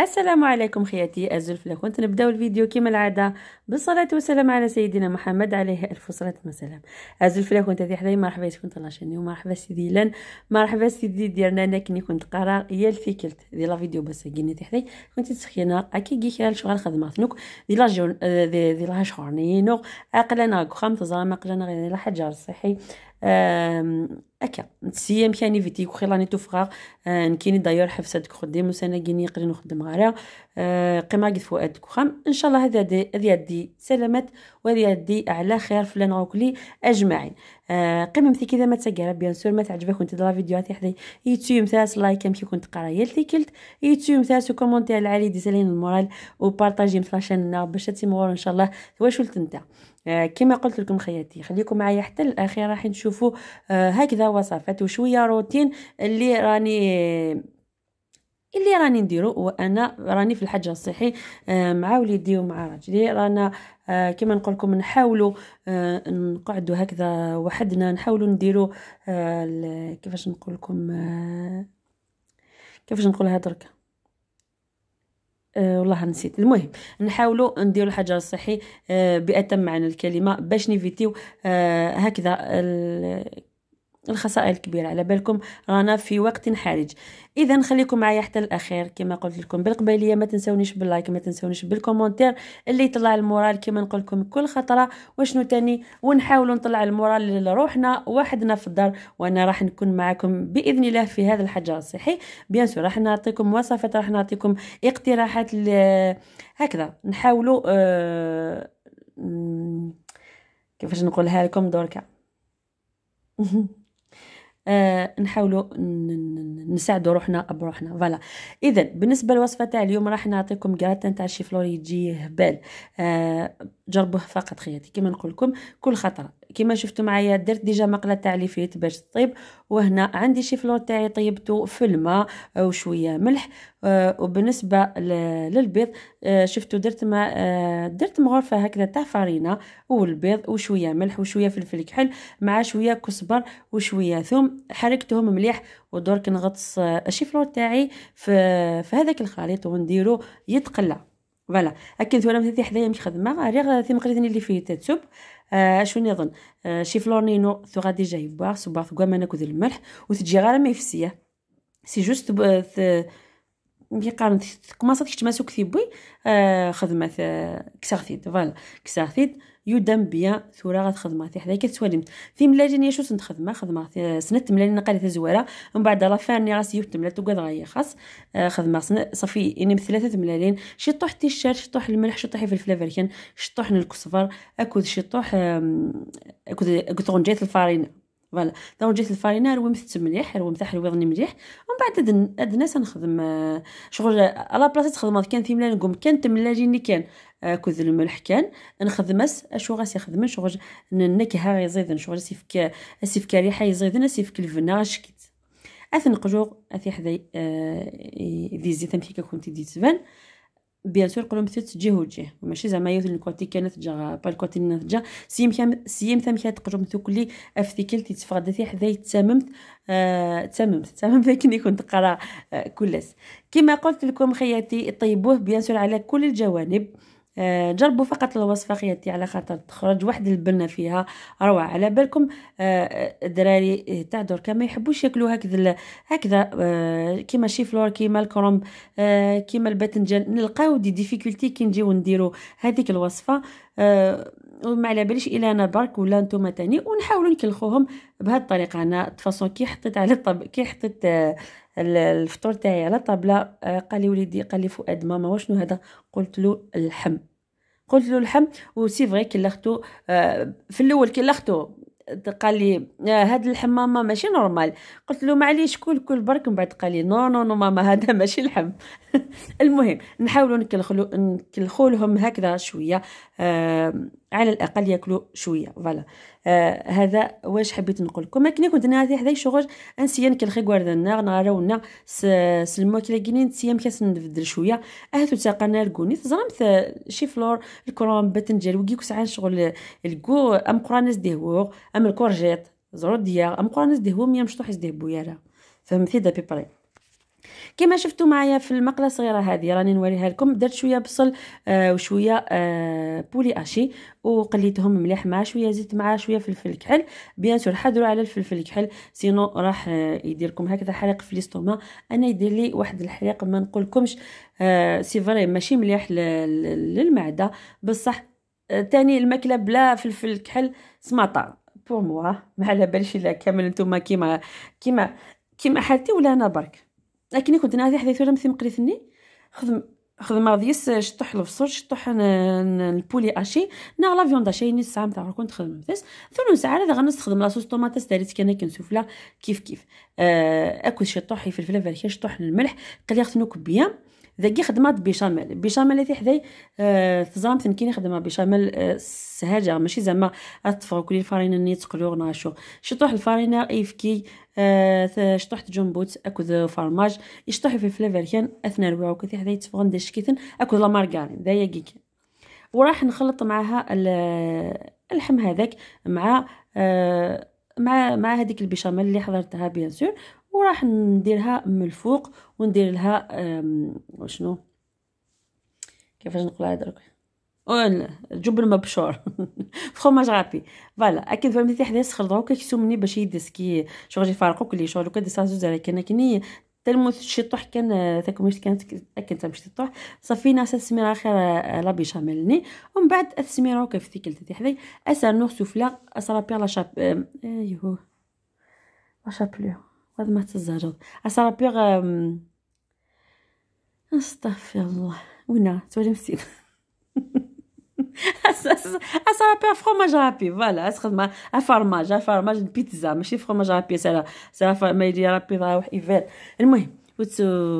السلام عليكم خياتي الزلفلة كنت نبداو الفيديو كما العادة بالصلاة والسلام على سيدنا محمد عليه ألف صلاة والسلام الزلفلة كنت هذه حدايا مرحبا كنت لاشاني ومرحبا سيدي لان مرحبا سيدي ديالنا انا كني كنت قرار يا الفيكلت ديال لا فيديو بس كني تحدي كنت تسخينا اكيد كي خير شغل خدمة نوك دي لا جون دي لا شهرني نوك اقلنا خمس زعما اقلنا غير لا حجر صحي هكا نتسيام كاني فيتي وخي تو توفغا أه، نكيني دايور حفصه ديك خديم وسانا كيني نقدر نخدم غارا أه، قيما قد فؤاد كوخام ان شاء الله هذا هذه سلامات يدي على خير في لنغوكلي اجمعين آه قمم ثي كذا ما تسجل بيان سور ما تعجبك كنت فيديو فيديوهات حدي يوتيوب ثاس لايك كي كنت قرايه لي كلت يوتيوب ثاس على العالي ديسالين المورال وبارطاجي مثلا شاننا باش تيمور ان شاء الله واش ولت انت آه كما قلت لكم خياتي خليكم معايا حتى الاخير راح نشوفوا آه هكذا وصفات وشويه روتين اللي راني اللي راني نديرو هو انا راني في الحج الصحي آه، مع وليدي ومع راجلي رانا آه، كما نقول لكم نحاولوا آه، نقعدوا هكذا وحدنا نحاولوا نديروا كيفاش نقول لكم كيفاش نقولها دركا أه والله نسيت المهم نحاولوا نديروا الحجر الصحي أه باتم معنى الكلمه باش نيفيتيو أه هكذا الخسائر الكبيره على بالكم رانا في وقت حرج اذا خليكم معايا حتى الاخير كما قلت لكم بالقبيليه ما تنسونيش باللايك ما تنسونيش بالكومونتير اللي يطلع المورال كما نقول لكم كل خطره وشنو تاني ونحاول نطلع المورال لروحنا وحدنا في الدار وانا راح نكون معكم باذن الله في هذا الحجر الصحي بيان سور راح نعطيكم وصفات راح نعطيكم اقتراحات هكذا نحاولوا أه كيفاش نقولها لكم دركا آه نحاولوا نساعدوا روحنا بروحنا فوالا اذا بالنسبه للوصفه تاع اليوم راح نعطيكم غراتان تاع الشيفلور يجي هبال آه جربوه فقط خياتي كما نقول لكم كل خطره كما شفتوا معايا درت ديجا مقله تاع ليفيت باش تطيب وهنا عندي شي فلور تاعي طيبته في الماء وشويه ملح آه، وبالنسبه للبيض آه، شفتوا درت ما آه، درت مغرفه هكذا تاع فرينه والبيض وشويه ملح وشويه فلفل كحل مع شويه كزبر وشويه ثوم حركتهم مليح ودرك نغطس الشيفلور تاعي في, في هذاك الخليط ونديرو يتقلى فوالا اكيد ولا مثلي حدايا مش خدمه غير ثم قريتني اللي فيه تتسب آه، شنو نظن آه، شي فلورنينو ثو غادي جاي بواغ سو بواغ كاع ناكل الملح وتجي غير ميفسيه سي جوست مي قارن كما صدقت ما سوك ثيبوي آه، خدمه كساغثيد فوالا كساغثيد يدم بيا ثورة غتخدمها في حدا كتولي في نيا شو سنت خدمة خدمة سنة تملالي نقالي تزوالا من بعد لا فاني غاس يوت تملال توقد غاية خاص آه، خدمة صافي اني يعني بثلاثة تملالين شطوح تيشيرت شطوح الملح شطوح في الفلافركن شطوح الكسفر اكود شطوح اكود اكود غنجيت الفارينة فوالا دونك جيت الفارينه رومت مليح رومتها حلويضني مليح ومن بعد هاد الناس نخدم آه، شغل على بلاصه تخدم كان في ملا نقوم كان تملاجيني كان آه، كوز الملح كان نخدمس اشو غاس يخدمن شغل النكهه يزيدن شغل سيفك سيفك ريحه يزيدن سيفك الفنا شكيت اثن قجوغ اثي حدا آه، ذي زيت كنتي دي تبان بيان سور نقولوا مثل تجيه وجيه ماشي زعما يوث الكواتي كانت جا با الكواتي جا سيم كام سيم ثم كانت قرب مثل كلي افتكل تتفقد في حدا تساممت آه تساممت تسامم فاكني كنت قرا آه كلس كما قلت لكم خياتي طيبوه بيان سور على كل الجوانب آه، جربوا فقط الوصفه خياتي على خاطر تخرج واحد البنه فيها روعه على بالكم الدراري آه، آه، تاع دركا ما يحبوش ياكلوا هكذا هكذا كيما شي فلور كيما الكرنب كيما الباذنجان نلقاو دي ديفيكولتي كي نجيو نديرو هذيك الوصفه وما على باليش الا انا برك ولا نتوما تاني ونحاولوا نكلخوهم بهذه الطريقه انا تفاصون كي حطيت على الطب كي حطيت الفطور تاعي على طابله آه، قال لي وليدي قال لي فؤاد ماما واشنو هذا قلت له اللحم قلت له اللحم سي فغي كي لختو آه، في الاول كي لختو قال لي آه، هاد اللحم ماما ماشي نورمال قلت له معليش كل كل برك من بعد قال لي نو نو نو ماما هذا ماشي لحم المهم نحاولوا نكلخلو نكلخولهم هكذا شويه على الاقل ياكلوا شويه فوالا آه هذا واش حبيت نقول لكم ماكني كنت ناتي حدا شغل انسيان كي كل خيغوار دنا نغارونا سلمو كلا كينين سيام كاس نبدل شويه اهتو تاقنا الكوني زرمت شي فلور الكرون بتنجل وكيكو ساعه شغل الكو ام قرانس هو ام الكورجيت زرو ديار ام قرانس هو ميام مشطوح ديهبو يالا فهمتي دابي بري كما شفتوا معايا في المقله الصغيره هذه راني نوريها لكم درت شويه بصل آه وشويه آه بولي اشي وقليتهم مليح مع شويه زيت مع شويه فلفل كحل بيان سور حضروا على الفلفل الكحل سينو راح آه يديركم هكذا حريق في ليستوما انا يدير لي واحد الحريق ما نقولكمش آه سي فري ماشي مليح للمعده بصح آه تاني الماكله بلا فلفل كحل سماطه بور موا ما على باليش الا كامل نتوما كيما كيما كيما حالتي ولا انا برك لكن كنت ناضي حذيت ولا مثل مقريثني خدم خدم غديس شطح الفصول شطح البولي اشي نا لا فيون داشي ني سام تاع كنت خدم فيس ثلث ساعه هذا غنستخدم لاصوص طوماطاس دارت كان كنسوفلا كيف كيف آه اكل شطح فلفل فالكه شطح الملح قليغت نكب بيام ذاكي خدمات بيشاميل بيشاميل اللي حداي آه تزام ثنكيني خدمه بيشاميل آه، سهاجه ماشي زعما اطفر كل الفرينه ني تقلو غناشو شطوح الفرينه يفكي آه شطوح جنبوت اكد فرماج يشطوح في فلافر كان اثناء ربعو كثي حداي تفغن دشكيثن اكد لا مارغارين ذايا كيك وراح نخلط معها اللحم هذاك مع آه، مع مع هذيك البيشاميل اللي حضرتها بيان سور وراح نديرها من الفوق وندير لها شنو كيفاش نقولها درك اون جبن مبشور فرماج رابي فوالا اكيد فهمتي حدا يسخر دروك كيسومني باش يدي سكي شغل يفارقوك لي شغل كدير راسو زعما كان كني تلموت شي طوح كان تكمشت كانت كنت تمشي طوح صافي ناس السميره خير آه، لا بيشاملني ومن بعد السميره وكيف تي كلتي حداي اسا نور سوفلا اسا لا بيغ لا شاب ايوه لا شابلو وهذا ما عسى اصلا بيغ استغفر الله ونا تولي مسكين اصلا بيغ فرماج رابي فوالا تخدم افرماج افرماج البيتزا ماشي فرماج رابي سالا سالا ما يدي رابي رايح ايفير المهم كنت انا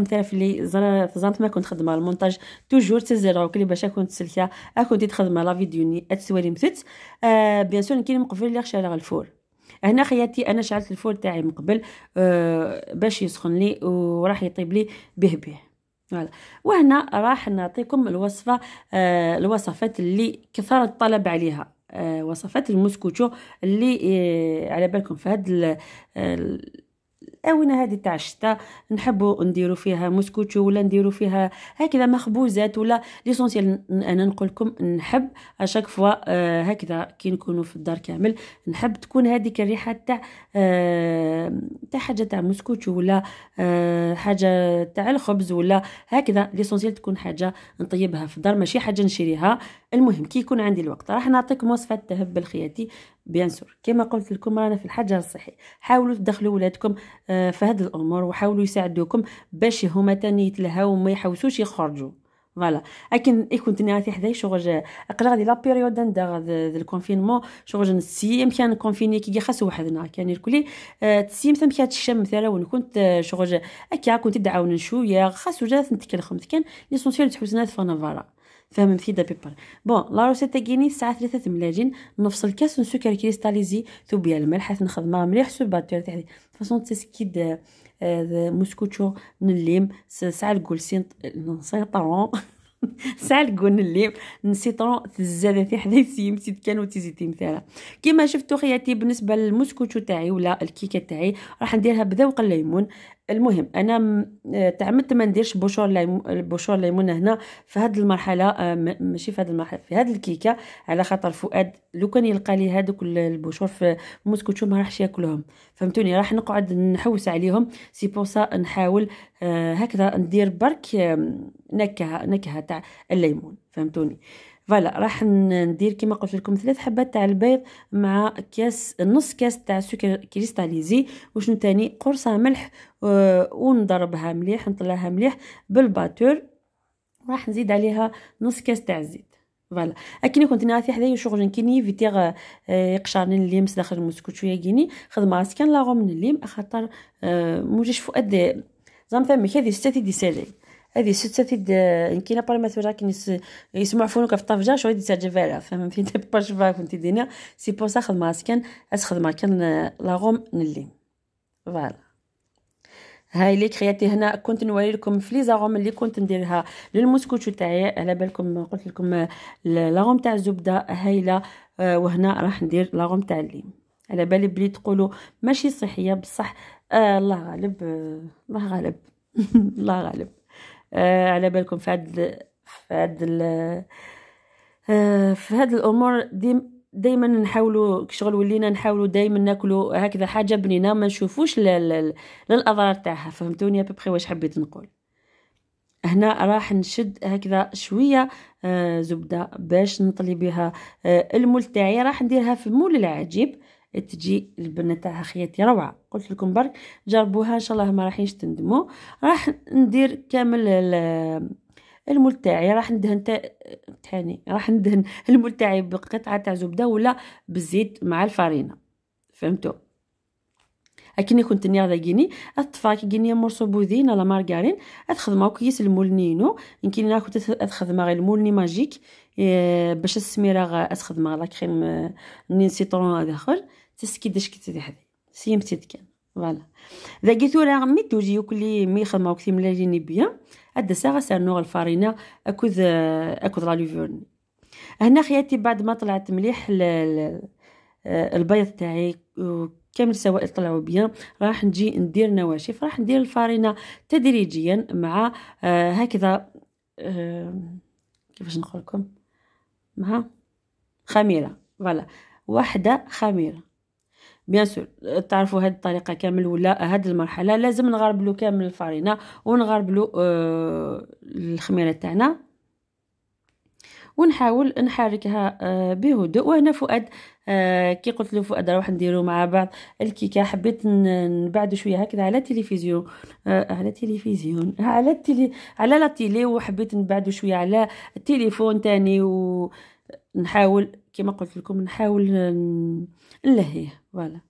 مثلا في زعما ما كنت خدمه المونتاج توجور تزرع وكلي باش كنت سلكه كنت تخدمه لا فيديو ني اتسوالي مثت آه بيان سور كاين مقفل لي خشى على الفور هنا خياتي انا شعلت الفول تاعي من قبل آه باش يسخن لي وراح يطيب لي به به فوالا وهنا راح نعطيكم الوصفه آه الوصفات اللي كثر الطلب عليها آه وصفات المسكوتو اللي آه على بالكم في هذا الاونه هذه تاع الشتاء نحبوا نديروا فيها موسكوتشو ولا نديروا فيها هكذا مخبوزات ولا ليسونسيال انا نقول لكم نحب اشاك آه، فوا هكذا كي نكونوا في الدار كامل نحب تكون هذيك الريحه تاع آه، تاع حاجه تاع موسكوتشو ولا آه، حاجه تاع الخبز ولا هكذا ليسونسيال تكون حاجه نطيبها في الدار ماشي حاجه نشريها المهم كي يكون عندي الوقت راح نعطيكم وصفه الذهب بالخياتي بيان سور كما قلت لكم رانا في الحجر الصحي حاولوا تدخلوا ولادكم آه، في هاد الامور وحاولوا يساعدوكم باش هما تاني يتلهاو وما يحوسوش يخرجوا فوالا لكن كنت نعرفي حدايا شغل اقرا غادي لا بيريود ندا الكونفينمون شغل نسي يمكن نكونفيني كي خاص وحدنا كان الكل آه، تسيم مثلا كانت الشم مثلا كنت آه، شغل هكا كنت دعاون شويه خاص وجات نتكلخم كان سونسيال تحوسنا في فنافارا فهم في دا بيبر بون لا روسيتا كيني الساعه 3 ملاجين نفصل كاس سكر كريستاليزي ثوبيا الملح حيت نخدمها مليح سو باتير تاعي فاصون تسكيد آه، آه، موسكوتشو نليم ساعه الكول سين نسيطرون ساعه الكول نليم نسيطرون تزاد في سيم سيت كانو تيزيتي مثلا كيما شفتو خياتي بالنسبه للموسكوتشو تاعي ولا الكيكه تاعي راح نديرها بذوق الليمون المهم انا آه، تعمدت ما نديرش بوشور ليمون البوشور ليمونه هنا في هذه المرحله آه، ماشي في هذه المرحله في هذه الكيكه على خاطر فؤاد لو كان يلقى لي هذوك البوشور في موسكوتشو ما راحش ياكلهم فهمتوني راح نقعد نحوس عليهم سي بور سا نحاول آه، هكذا ندير برك نكهه نكهه تاع الليمون فهمتوني فوالا راح ندير كما قلت لكم ثلاث حبات تاع البيض مع كاس نص كاس تاع سكر كريستاليزي وشنو تاني قرصه ملح ونضربها مليح نطلعها مليح بالباتور راح نزيد عليها نص كاس تاع الزيت فوالا اكني كنت ناثي حدايا شغل كيني فيتيغ آه، يقشعرني الليم داخل المسكوت شويه كيني خدمه راسي كان لاغو من الليم خاطر آه، موجيش فؤاد زعما فهمي هذه ستاتي دي سالي هذه ستاتي كينا بار ما آه، تورا كي يسمع فونك في الطفجه شويه دي ساجفالا فهمتي باش فا كنت دينا سي بو سا خدمه راسي كان اسخدمه كان لاغوم من الليم فوالا هاي لي كرياتي هنا كنت نوري لكم في لي زاغوم اللي كنت نديرها للمسكوتشو تاعي على بالكم قلت لكم لاغوم تاع الزبده هايله آه، وهنا راح ندير لاغوم تاع الليم على بالي بلي تقولوا ماشي صحيه بصح آه الله غالب آه، الله غالب الله غالب آه على بالكم في هاد في هاد آه، في هاد الامور ديم دائما نحاولوا شغل ولينا نحاولوا دائما ناكلوا هكذا حاجه بنينه ما نشوفوش للاضرار تاعها فهمتوني ابوبخي واش حبيت نقول هنا راح نشد هكذا شويه آه، زبده باش نطلي بها آه، المول تاعي راح نديرها في مول العجيب تجي البنه تاعها خياتي روعه قلت لكم برك جربوها ان شاء الله ما راحينش تندموا راح ندير كامل المول تاعي راح ندهن تا... تاني راح ندهن المول تاعي بقطعه تاع زبده ولا بالزيت مع الفرينه فهمتوا اكني كنت نيا داكيني اطفا كيني مرسو بوذين لا مارغارين اتخدمها كيس المول نينو يمكن انا كنت اتخدمها غير المول ني ماجيك باش السميره غا اتخدمها لا كريم نين سيترون داخل تسكي داش كي تدي حدي سيمتي كان فوالا داكي tura mi توجي tugi ukli mi xedmeɣ ملاجيني بيان Ibya, ساغا d-aseɣ ad اكوذ rnuɣ lfarina akked هنا خياتي بعد ما طلعت مليح البيض تاعي كامل السوائل طلعوا بيان راح نجي ندير نواشف راح ندير الفارينه تدريجيا مع هكذا كيفاش نقول لكم مع خميره فوالا واحده خميره بيان سور تعرفوا هذه الطريقه كامل ولا هذه المرحله لازم نغربلو كامل الفرينه ونغربلو آه الخميره تاعنا ونحاول نحركها آه بهدوء وهنا فؤاد آه كي قلت له فؤاد راح نديرو مع بعض الكيكه حبيت نبعدو شويه هكذا على التلفزيون آه على التلفزيون على التلي على لا تيلي وحبيت نبعدو شويه على التليفون تاني و نحاول كما قلت لكم نحاول نلهيه فوالا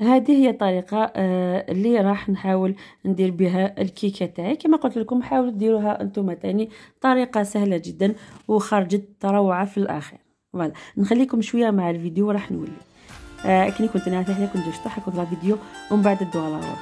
هذه هي الطريقه آه، اللي راح نحاول ندير بها الكيكه تاعي كما قلت لكم حاولوا ديروها انتم تاني طريقه سهله جدا وخرجت تروعه في الاخر فوالا نخليكم شويه مع الفيديو وراح نولي آه، كني كنت كنت نعطيها لكم جوج طاح كنت فيديو ومن بعد الدوالة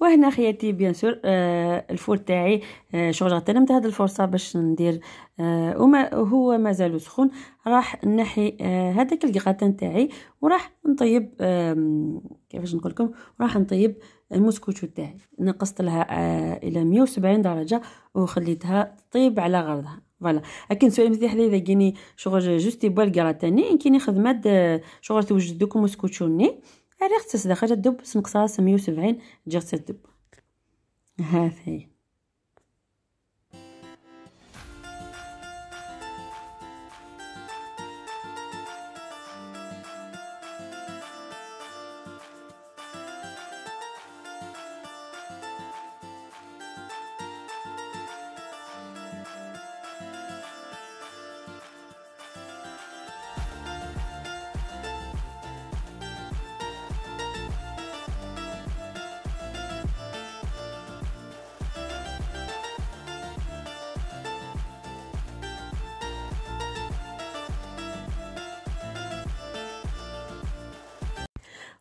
وهنا خياتي بيان سور آه، الفور الفول تاعي آه، شغل غتنمت هذه الفرصه باش ندير آه وما هو مازال سخون راح نحي آه، هذاك الكغاتان تاعي وراح نطيب كيفاش نقول لكم راح نطيب الموسكوتشو تاعي نقصت لها الى 170 درجه وخليتها تطيب على غرضها فوالا لكن سؤال مزيح لي اذا كيني شغل جوستي بوا الكراتاني كيني خدمه شغل توجد دوك مسكوتشوني على الريحة تسدخل الدب سنقصها 170 تجي الدب هذه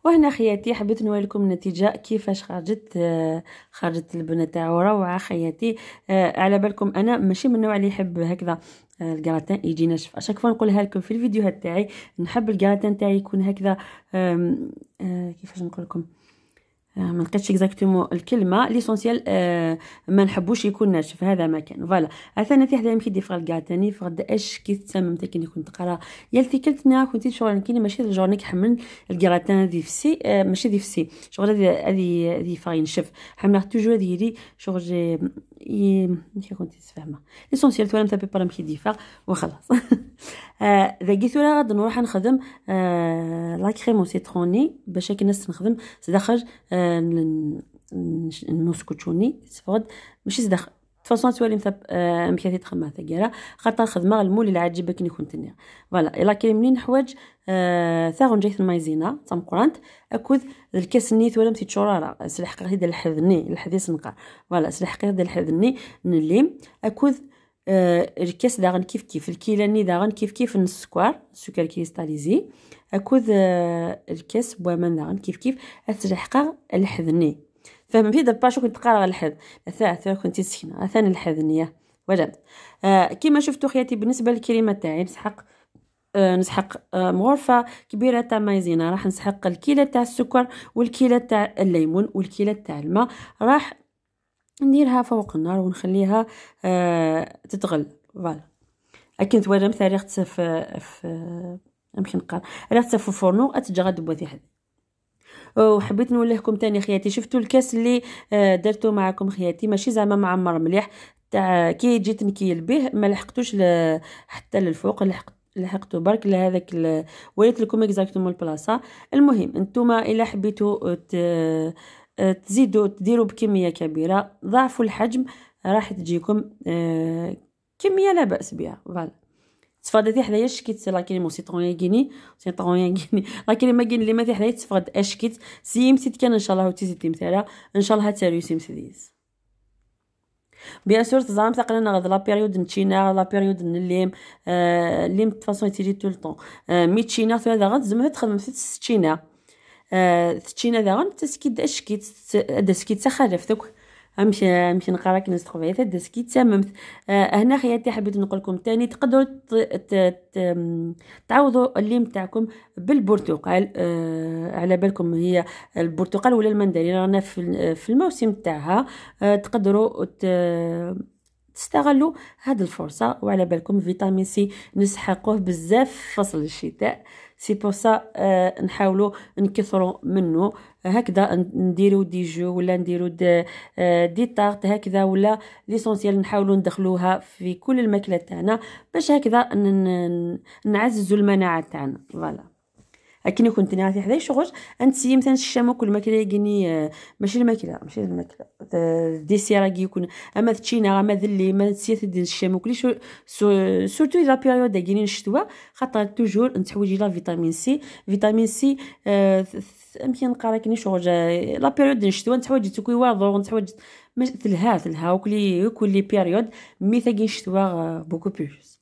وهنا خياتي حبيت نوريكم النتيجه كيفاش خرجت خرجت البنه تاعو روعه خياتي آه، على بالكم انا ماشي من النوع اللي يحب هكذا آه، الكراتان يجي ناشف اشاك فوا نقولها لكم في الفيديوهات تاعي نحب الكراتان تاعي يكون هكذا آه، كيفاش نقول لكم آه، ما لقيتش اكزاكتومون الكلمه ليسونسيال آه، ما نحبوش يكون ناشف هذا ما كان فوالا اثنا في حدا يمكن دي فرال كاع ثاني فقد اش كي تسمم كي كنت تقرا يا الثيكلتنا كنت شغل كي ماشي الجورني كحمل الكراتان ديفسي في آه، ماشي دي في شغل هذه هذه فاين شف حملها توجو هذه شغل ماشي كنتي تفهمه ليسونسيال توالم تابي برا مشي ديفا وخلاص آه ثورا غاد نروح نخدم آه، لا كريم سيتروني باش هاك الناس نخدم سداخل آه، نسكوتشوني سفرد ماشي سداخل فاصون سوالي مثب مكاتي تخمم ثقيرة خاطر خدمة المول اللي عاجبك كنت نيا فوالا إلا كاين منين حوايج ثاغون جايت المايزينا تم قرانت اكوذ الكاس نيت ولا مسيت تشورارا سلاح قرتي الحذني الحذي سنقا فوالا سلاح قرتي ديال الحذني نلي اكوذ الكاس داغن كيف كيف الكيلاني داغن كيف كيف السكر السكر كريستاليزي اكوذ الكاس بوامان داغن كيف كيف اتلحقا الحذني فما في دابا شو كنت قارغه الحظ ثلاثه كنت سخنه ثاني الحظ نيه وجد آه كما شفتو خياتي بالنسبه للكريمه تاعي نسحق آه نسحق آه غرفه كبيره تاع مايزينا راح نسحق الكيله تاع السكر والكيله تاع الليمون والكيله تاع الماء راح نديرها فوق النار ونخليها آه تتغل فوالا اكن مثال تاريخ في في آه، يمكن قال راه في الفرن اتجغد بوثي حد وحبيت نقول لكم تاني خياتي شفتوا الكاس اللي آه، درته معكم خياتي ماشي زعما معمر مليح تاع كي جيت نكيل به ما لحقتوش ل... حتى للفوق لحقت لحقتو برك لهذاك ال... وريت لكم اكزاكتومون البلاصه المهم نتوما الا حبيتو ت... تزيدوا تديروا بكميه كبيره ضاعفوا الحجم راح تجيكم آه، كميه لا باس بها فوالا تفادتي حدايا شكيت لاكريم و سيترونيا كيني سيترونيا كيني لاكريم كيني اللي ماتي حدايا تفقد اشكيت سيت كان ان شاء الله وتيزيدي تمثالا ان شاء الله تاريو سيديز بيان سور تزعم تقريبا غاد لا بيريود نتشينا لا بيريود نليم آه ليم فاصون تيري طول طون مي تشينا هذا غاد زعما تخدم في تشينا آه تشينا ذا غاد تسكيد اشكيت سكيت تخالف دوك غنمشي نمشي نقرا كي نستخف عيثا دسكي كي تساممت آه هنا خياتي حبيت نقول لكم تاني تقدروا تعوضوا الليم تاعكم بالبرتقال آه على بالكم هي البرتقال ولا المندرين رانا في, في الموسم تاعها آه تقدروا تستغلوا هذه الفرصه وعلى بالكم فيتامين سي نسحقوه بزاف فصل الشتاء سي بوسا آه نحاولوا نكثروا منه هكذا نديرو دي جو ولا نديرو آه، دي, طارت هكذا ولا ليسونسيال نحاولو ندخلوها في كل الماكله تاعنا باش هكذا نعززو المناعه تاعنا فوالا اكني كنت نعرف حدا شغل انت مثلا الشام كل ماكله كني آه، ماشي الماكله ماشي الماكله دي راه يكون اما تشينا ما ذلي ما نسيت ديال الشام كل شو سورتو لا بيريود كني الشتوى خاطر توجور نتحوجي لا فيتامين سي فيتامين سي آه، امشي نقرا كني شغل لا بيريود الشتوى نتحوجي تكوي واضو نتحوجي ماشي تلها تلها وكلي كل بيريود مي ثاقي الشتوى آه، بوكو بلوس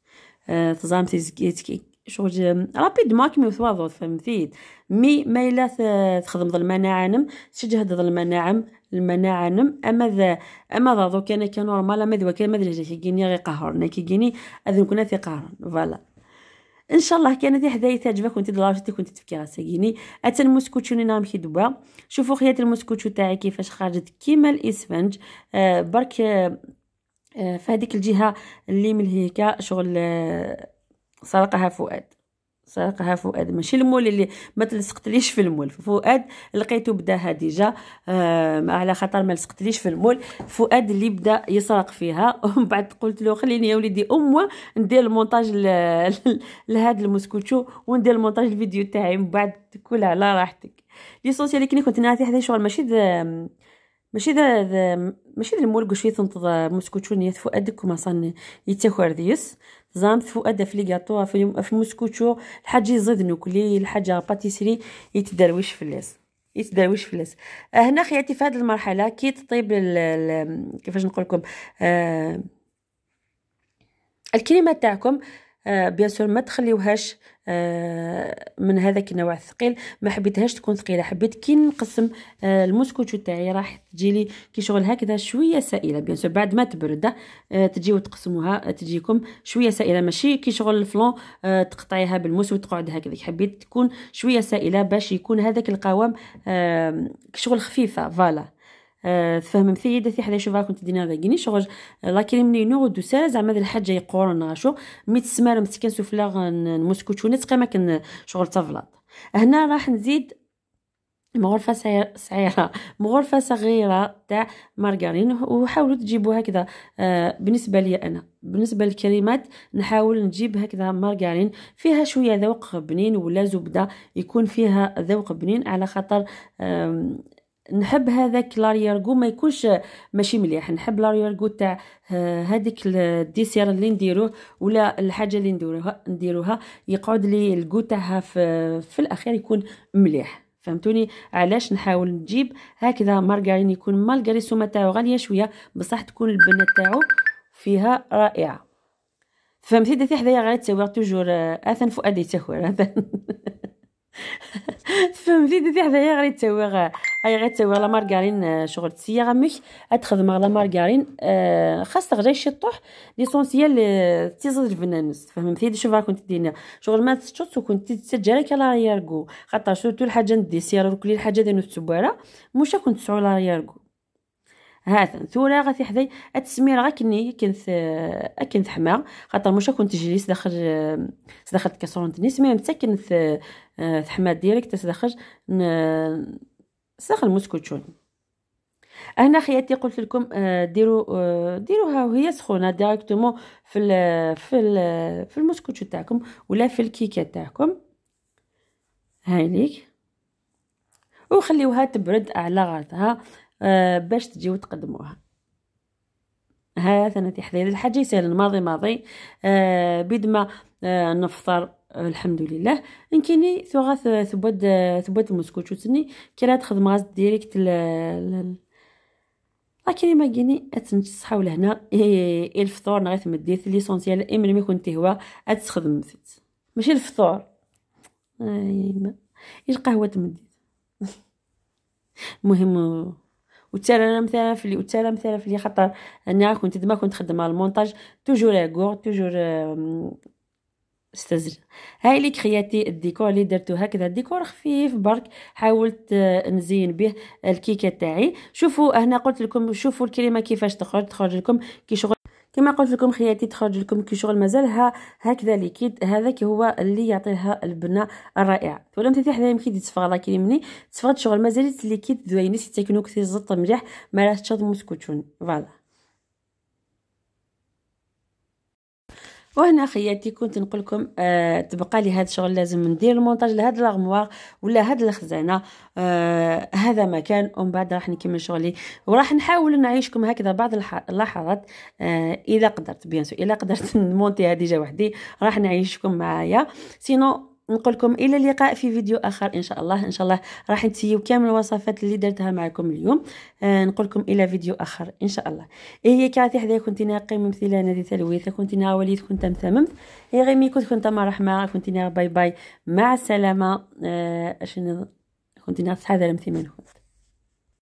تزام تيزكي شغل رابيد ما كيما تواضع فهمتيد مي ما الا آه، تخدم ظل المناعه نم تجهد ظل المناعه المناعه نم اما ذا اما ذا دوك انا كنورمال اما ذا كان ما ادري غي غير قهرنا كيجيني اذن كنا في قهر فوالا ان شاء الله كانت حدايا تعجبك كنتي دلارتي كنت تفكي راسك كيني اتا المسكوتشو نام كي دوا شوفو خيات الموسكوتشو تاعي كيفاش خرجت كيما الاسفنج آه برك آه, آه، في الجهه اللي من هيكا شغل آه سرقها فؤاد سرقها فؤاد ماشي المول اللي ما تلصقتليش في المول فؤاد لقيته بدا هديجه آه على خاطر ما لصقتليش في المول فؤاد اللي بدا يسرق فيها ومن بعد قلت له خليني يا وليدي امه ندير المونتاج لهاد المسكوتشو وندير المونتاج الفيديو تاعي من بعد كلها على راحتك ليسونسيال كي كنت ناتي حدا شغل ماشي ماشي ذا ذا ماشي ذا المولق شوي تنتظر مسكوتشون فؤادك وما صان يتاخر ديس زام فؤاد في ليغاطو في المسكوتشو الحاجه يزيد نوكلي الحاجه باتيسري يتدرويش في يتدرويش يتداويش فلاس آه، هنا خياتي في هذه المرحله كي تطيب كيفاش نقول لكم آه الكلمه تاعكم آه، بيان سور ما تخليوهاش آه، من هذاك النوع الثقيل ما حبيتهاش تكون ثقيله حبيت كي نقسم آه، المسكوتو تاعي راح تجي لي كي شغل هكذا شويه سائله بيان سور بعد ما تبرد تجي وتقسموها تجيكم شويه سائله ماشي كي شغل الفلون تقطعيها بالموس وتقعد هكذا حبيت تكون شويه سائله باش يكون هذاك القوام شغل خفيفه فوالا آه، تفهم في حدا يشوفها كنت دينا داكيني شغل آه، لا كريم لي نو دو ساز زعما هاد الحاجه يقورنا شو مي تسمار مسكين سوفلا نتقي ما كن شغل تفلاط هنا راح نزيد مغرفه صغيره مغرفه صغيره تاع مارغرين وحاولوا تجيبوا هكذا آه، بالنسبه لي انا بالنسبه للكريمات نحاول نجيب هكذا مارغرين فيها شويه ذوق بنين ولا زبده يكون فيها ذوق بنين على خاطر نحب هذاك لاريارغو ما يكونش ماشي مليح نحب لاريارغو تاع آه، هذيك الديسير اللي نديروه ولا الحاجه اللي نديروها نديروها يقعد لي الكو تاعها في, في الاخير يكون مليح فهمتوني علاش نحاول نجيب هكذا مارغرين يكون مالغري السومه تاعو غاليه شويه بصح تكون البنه تاعو فيها رائعه فهمتي دتي حدايا غير تسوي توجور اثن فؤادي تهور اثن فهمتي ديتي حدايا غير تساوي هاي غتساوي لا مارغارين آه، شغل الصياغه مش تخدم لا مارغارين آه، خاص خاصك غير شي طوح ليسونسيال آه، تيزد الفنانوس فهمتي شوف شوف كنت دينا شغل ما تشطش كنت تسجل لا يارغو خاطر شوتو الحاجه ندي سيارة كل الحاجه ديالو في التبوره مش كنت تسعو لا يارغو هذا ثورة غادي حداي التسمير غا كني كنت كنت حما خاطر مشا كنت جليس داخل داخل كاسرون تنيس مي حتى كنت تحما ديريكت داخل داخل المسكوتشون هنا خياتي قلت لكم ديروا آه، ديروها آه، وهي سخونه ديريكتومون في الـ في الـ في المسكوتش تاعكم ولا في الكيكه تاعكم ليك وخليوها تبرد على غرضها آه، باش تجيو تقدموها ها ثاني تحضير الحاجه يسهل الماضي ماضي آه بيد ما آه نفطر آه الحمد لله يمكنني ثغاث ثبد آه، ثبد المسكوت وتني كي راه تخدم غاز ديريكت لكن ما قيني اتنصحوا لهنا الفطور نغيت مديت ليسونسيال اي ملي يكون تهوى اتخدم مثيت ماشي الفطور ايش القهوه تمديت المهم وتالا انا مثلا في وتالا مثلا في خاطر انا كنت دما كنت خدمه المونتاج توجور اكور توجور استاذ هاي اللي كرياتي الديكور اللي درتو هكذا الديكور خفيف برك حاولت آه، نزين به الكيكه تاعي شوفوا هنا قلت لكم شوفوا الكريمه كيفاش تخرج تخرج لكم كي شغل كما قلت لكم خياتي تخرج لكم كي شغل مازال هكذا ليكيد هذا كي هو اللي يعطيها البنه الرائعه ولا متى حدايا يمكن تصفغ لا كريمني تصفغ شغل مازالت ليكيد دويني سيتكنو كثير زط مليح ما راهش تشد مسكوتون فوالا وهنا خياتي كنت نقول لكم آه تبقى لي هذا الشغل لازم ندير المونتاج لهاد لاغموار ولا هاد الخزانه آه هذا مكان ومن بعد راح نكمل شغلي وراح نحاول نعيشكم هكذا بعض اللحظات آه الا قدرت بيان سو الا قدرت نمونتي هذه جا وحدي راح نعيشكم معايا سينو نقول لكم الى اللقاء في فيديو اخر ان شاء الله ان شاء الله راح نسيو كامل الوصفات اللي درتها معكم اليوم آه نقول لكم الى فيديو اخر ان شاء الله إيه، هي كاتي حدا كنت ناقي ممثله نادي تلويث كنت نا وليد كنت مثمم هي إيه، غيمي كنت كنت مرحمه كنت نا باي باي مع السلامه آه شنو كنت نا صحه مثمن